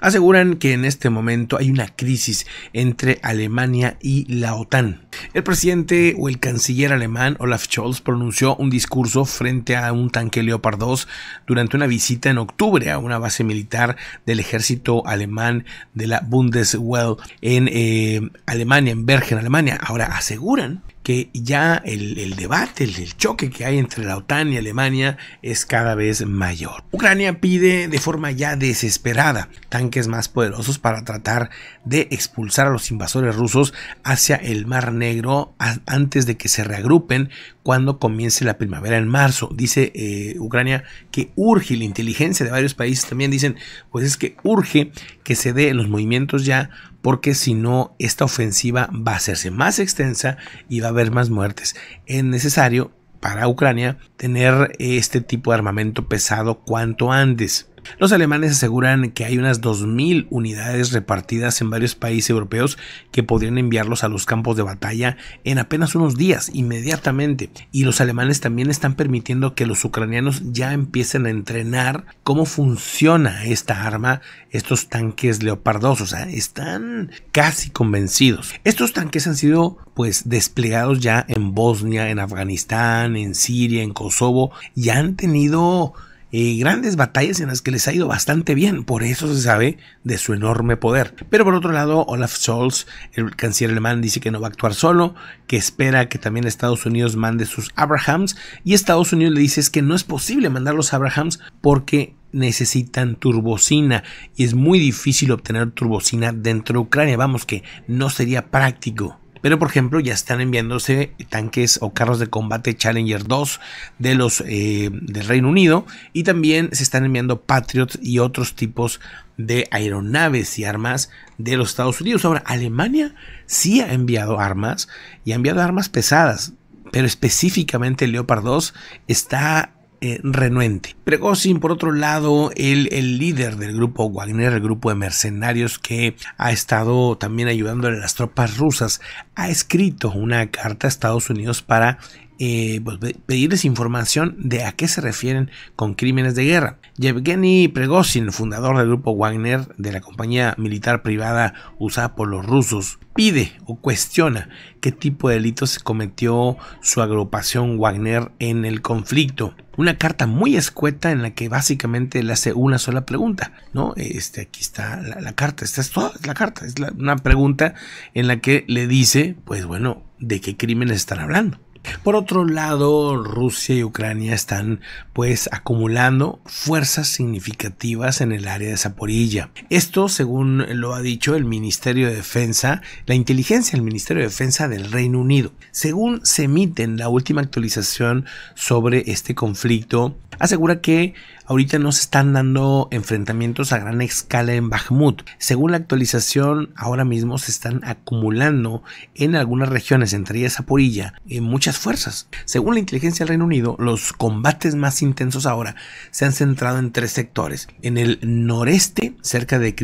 aseguran que en este momento hay una crisis entre Alemania y la OTAN. El presidente o el canciller alemán Olaf Scholz pronunció un discurso frente a un tanque Leopard 2 durante una visita en octubre a una base militar del ejército alemán de la Bundeswehr en eh, Alemania, en Bergen, Alemania. Ahora aseguran que ya el, debate, el, choque que hay entre la OTAN y Alemania es cada vez mayor. Ucrania pide de forma ya desesperada tanques más poderosos para tratar de expulsar a los invasores rusos hacia el Mar Negro antes de que se reagrupen cuando comience la primavera en marzo. Dice eh, Ucrania que urge la inteligencia de varios países también dicen, pues es que urge que se den los movimientos ya porque si no, esta ofensiva va a hacerse más extensa y va a haber más muertes. Es necesario para Ucrania tener este tipo de armamento pesado cuanto antes. Los alemanes aseguran que hay unas 2.000 unidades repartidas en varios países europeos que podrían enviarlos a los campos de batalla en apenas unos días, inmediatamente. Y los alemanes también están permitiendo que los ucranianos ya empiecen a entrenar cómo funciona esta arma, estos tanques leopardos. O ¿eh? sea, están casi convencidos. Estos tanques han sido pues desplegados ya en Bosnia, en Afganistán, en Siria, en Kosovo y han tenido y eh, grandes batallas en las que les ha ido bastante bien, por eso se sabe de su enorme poder. Pero por otro lado, Olaf Scholz, el canciller alemán, dice que no va a actuar solo, que espera que también Estados Unidos mande sus Abrahams, y Estados Unidos le dice es que no es posible mandar los Abrahams porque necesitan turbocina y es muy difícil obtener turbocina dentro de Ucrania, vamos que no sería práctico. Pero por ejemplo ya están enviándose tanques o carros de combate Challenger 2 de los, eh, del Reino Unido y también se están enviando Patriots y otros tipos de aeronaves y armas de los Estados Unidos. Ahora, Alemania sí ha enviado armas y ha enviado armas pesadas, pero específicamente Leopard 2 está eh, renuente. Pregosin, oh, por otro lado, el, el líder del grupo Wagner, el grupo de mercenarios que ha estado también ayudando a las tropas rusas, ha escrito una carta a Estados Unidos para eh, pues, pedirles información de a qué se refieren con crímenes de guerra. Yevgeny Pregosin, fundador del grupo Wagner de la compañía militar privada usada por los rusos, pide o cuestiona qué tipo de delitos cometió su agrupación Wagner en el conflicto. Una carta muy escueta en la que básicamente le hace una sola pregunta, ¿no? Este, aquí está la, carta, esta es toda la carta, es una pregunta en la que le dice, pues bueno, ¿de qué crímenes están hablando? Por otro lado, Rusia y Ucrania están pues acumulando fuerzas significativas en el área de Zaporilla. Esto, según lo ha dicho el Ministerio de Defensa, la inteligencia del Ministerio de Defensa del Reino Unido. Según se emite en la última actualización sobre este conflicto, asegura que ahorita no se están dando enfrentamientos a gran escala en Bakhmut. Según la actualización, ahora mismo se están acumulando en algunas regiones, entre ellas Zaporilla, en eh, muchas fuerzas. Según la inteligencia del Reino Unido, los combates más intensos ahora se han centrado en tres sectores. En el noreste, cerca de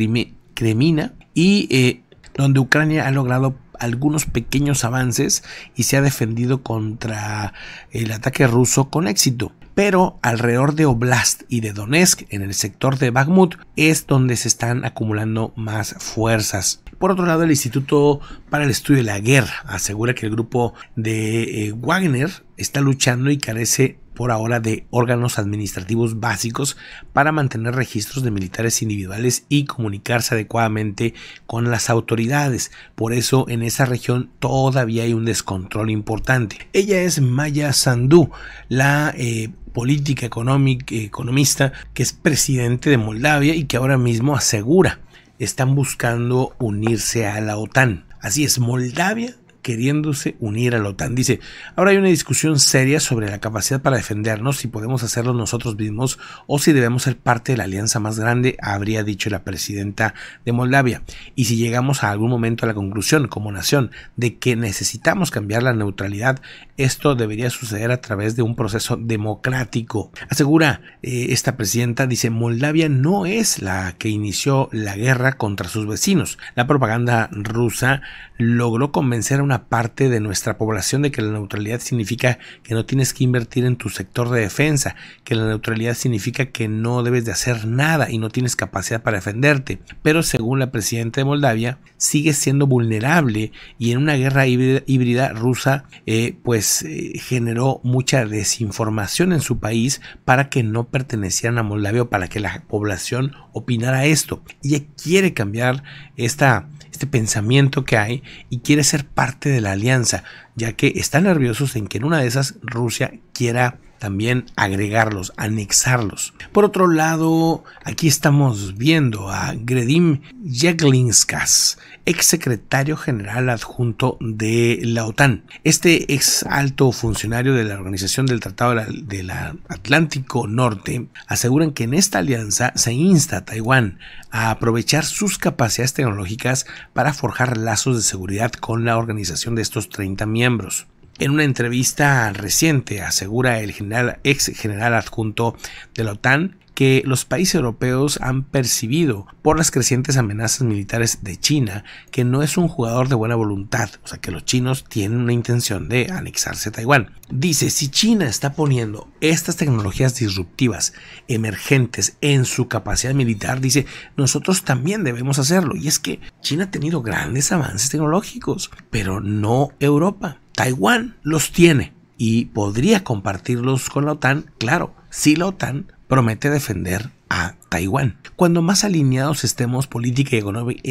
Kremina, y eh, donde Ucrania ha logrado algunos pequeños avances y se ha defendido contra el ataque ruso con éxito pero alrededor de Oblast y de Donetsk, en el sector de Bakhmut, es donde se están acumulando más fuerzas. Por otro lado, el Instituto para el Estudio de la Guerra asegura que el grupo de eh, Wagner está luchando y carece por ahora de órganos administrativos básicos para mantener registros de militares individuales y comunicarse adecuadamente con las autoridades. Por eso en esa región todavía hay un descontrol importante. Ella es Maya Sandú, la eh, política económica, economista que es presidente de Moldavia y que ahora mismo asegura están buscando unirse a la OTAN. Así es, Moldavia queriéndose unir a la OTAN. Dice, ahora hay una discusión seria sobre la capacidad para defendernos, si podemos hacerlo nosotros mismos o si debemos ser parte de la alianza más grande, habría dicho la presidenta de Moldavia. Y si llegamos a algún momento a la conclusión como nación de que necesitamos cambiar la neutralidad, esto debería suceder a través de un proceso democrático. Asegura eh, esta presidenta, dice, Moldavia no es la que inició la guerra contra sus vecinos. La propaganda rusa logró convencer a una parte de nuestra población de que la neutralidad significa que no tienes que invertir en tu sector de defensa, que la neutralidad significa que no debes de hacer nada y no tienes capacidad para defenderte. Pero según la presidenta de Moldavia, sigue siendo vulnerable y en una guerra híbrida, rusa, eh, pues eh, generó mucha desinformación en su país para que no pertenecieran a Moldavia o para que la población opinara esto. Y quiere cambiar esta este pensamiento que hay y quiere ser parte de la alianza, ya que están nerviosos en que en una de esas Rusia quiera también agregarlos, anexarlos. Por otro lado, aquí estamos viendo a Gredim ex exsecretario general adjunto de la OTAN. Este ex alto funcionario de la Organización del Tratado del Atlántico Norte aseguran que en esta alianza se insta a Taiwán a aprovechar sus capacidades tecnológicas para forjar lazos de seguridad con la organización de estos 30 miembros. En una entrevista reciente asegura el general, ex general adjunto de la OTAN que los países europeos han percibido por las crecientes amenazas militares de China que no es un jugador de buena voluntad, o sea que los chinos tienen una intención de anexarse a Taiwán. Dice, si China está poniendo estas tecnologías disruptivas emergentes en su capacidad militar, dice, nosotros también debemos hacerlo. Y es que China ha tenido grandes avances tecnológicos, pero no Europa. Taiwán los tiene y podría compartirlos con la OTAN, claro, si la OTAN promete defender a Taiwán. Cuando más alineados estemos política y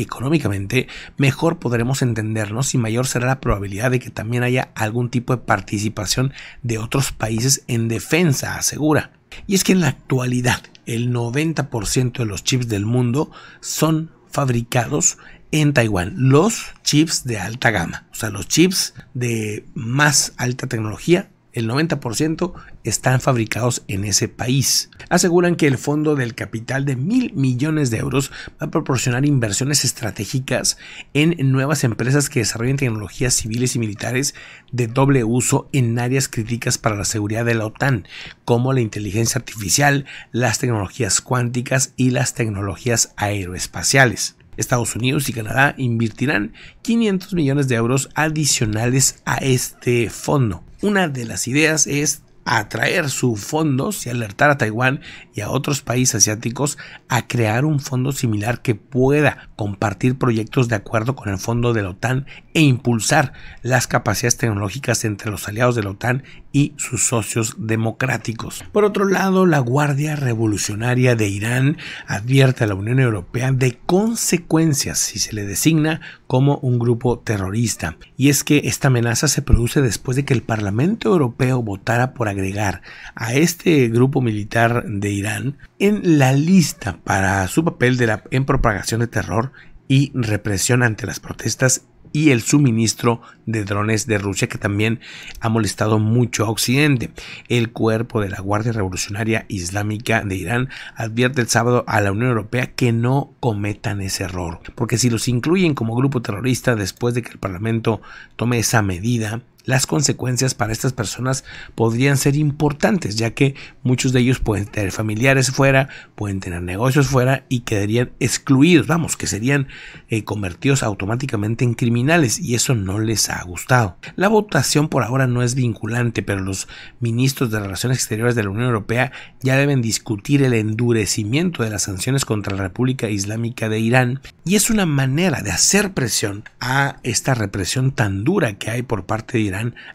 económicamente, mejor podremos entendernos y mayor será la probabilidad de que también haya algún tipo de participación de otros países en defensa, asegura. Y es que en la actualidad el 90% de los chips del mundo son fabricados en Taiwán, los chips de alta gama, o sea, los chips de más alta tecnología el 90% están fabricados en ese país. Aseguran que el fondo del capital de mil millones de euros va a proporcionar inversiones estratégicas en nuevas empresas que desarrollen tecnologías civiles y militares de doble uso en áreas críticas para la seguridad de la OTAN, como la inteligencia artificial, las tecnologías cuánticas y las tecnologías aeroespaciales. Estados Unidos y Canadá invertirán 500 millones de euros adicionales a este fondo. Una de las ideas es atraer sus fondos y alertar a Taiwán y a otros países asiáticos a crear un fondo similar que pueda compartir proyectos de acuerdo con el fondo de la OTAN e impulsar las capacidades tecnológicas entre los aliados de la OTAN y sus socios democráticos. Por otro lado, la Guardia Revolucionaria de Irán advierte a la Unión Europea de consecuencias si se le designa como un grupo terrorista. Y es que esta amenaza se produce después de que el Parlamento Europeo votara por agregar a este grupo militar de Irán en la lista para su papel en propagación de terror y represión ante las protestas y el suministro de drones de Rusia que también ha molestado mucho a Occidente. El cuerpo de la Guardia Revolucionaria Islámica de Irán advierte el sábado a la Unión Europea que no cometan ese error, porque si los incluyen como grupo terrorista después de que el Parlamento tome esa medida, las consecuencias para estas personas podrían ser importantes, ya que muchos de ellos pueden tener familiares fuera, pueden tener negocios fuera y quedarían excluidos, vamos, que serían eh, convertidos automáticamente en criminales y eso no les ha gustado. La votación por ahora no es vinculante, pero los ministros de Relaciones Exteriores de la Unión Europea ya deben discutir el endurecimiento de las sanciones contra la República Islámica de Irán y es una manera de hacer presión a esta represión tan dura que hay por parte de Irán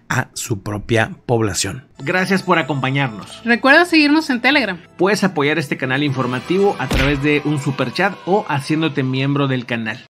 a su propia población. Gracias por acompañarnos. Recuerda seguirnos en Telegram. Puedes apoyar este canal informativo a través de un super chat o haciéndote miembro del canal.